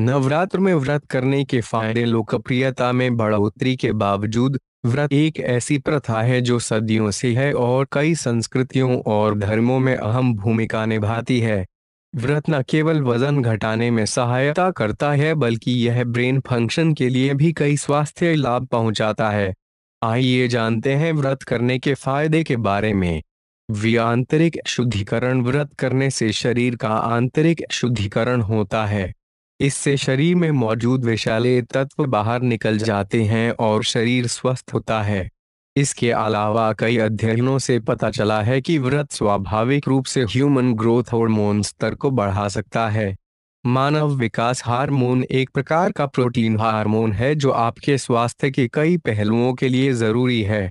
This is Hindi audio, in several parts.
नवरात्र में व्रत करने के फायदे लोकप्रियता में बढ़ोतरी के बावजूद व्रत एक ऐसी प्रथा है जो सदियों से है और कई संस्कृतियों और धर्मों में अहम भूमिका निभाती है व्रत न केवल वजन घटाने में सहायता करता है बल्कि यह ब्रेन फंक्शन के लिए भी कई स्वास्थ्य लाभ पहुंचाता है आइए जानते हैं व्रत करने के फायदे के बारे में आंतरिक शुद्धिकरण व्रत करने से शरीर का आंतरिक शुद्धिकरण होता है इससे शरीर में मौजूद विशाले तत्व बाहर निकल जाते हैं और शरीर स्वस्थ होता है इसके अलावा कई अध्ययनों से पता चला है कि व्रत स्वाभाविक रूप से ह्यूमन ग्रोथ हार्मोन स्तर को बढ़ा सकता है मानव विकास हार्मोन एक प्रकार का प्रोटीन हार्मोन है जो आपके स्वास्थ्य के कई पहलुओं के लिए जरूरी है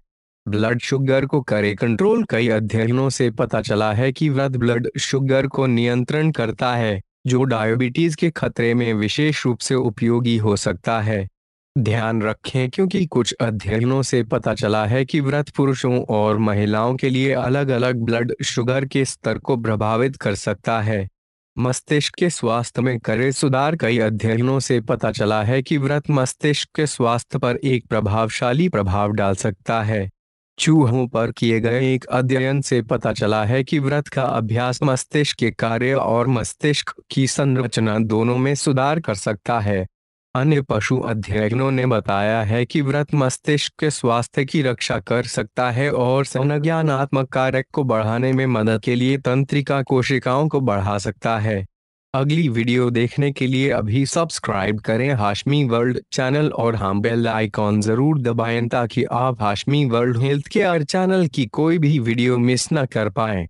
ब्लड शुगर को करे कंट्रोल कई अध्ययनों से पता चला है कि व्रत ब्लड शुगर को नियंत्रण करता है जो डायबिटीज के खतरे में विशेष रूप से उपयोगी हो सकता है ध्यान रखें क्योंकि कुछ अध्ययनों से पता चला है कि व्रत पुरुषों और महिलाओं के लिए अलग अलग ब्लड शुगर के स्तर को प्रभावित कर सकता है मस्तिष्क के स्वास्थ्य में करे सुधार कई अध्ययनों से पता चला है कि व्रत मस्तिष्क के स्वास्थ्य पर एक प्रभावशाली प्रभाव डाल सकता है चूहों पर किए गए एक अध्ययन से पता चला है कि व्रत का अभ्यास मस्तिष्क के कार्य और मस्तिष्क की संरचना दोनों में सुधार कर सकता है अन्य पशु अध्ययनों ने बताया है कि व्रत मस्तिष्क के स्वास्थ्य की रक्षा कर सकता है और संज्ञानात्मक कारक को बढ़ाने में मदद के लिए तंत्रिका कोशिकाओं को बढ़ा सकता है अगली वीडियो देखने के लिए अभी सब्सक्राइब करें हाशमी वर्ल्ड चैनल और हम बेल आइकॉन जरूर दबाएं ताकि आप Hashmi world health care channel की कोई भी वीडियो मिस ना कर पाएं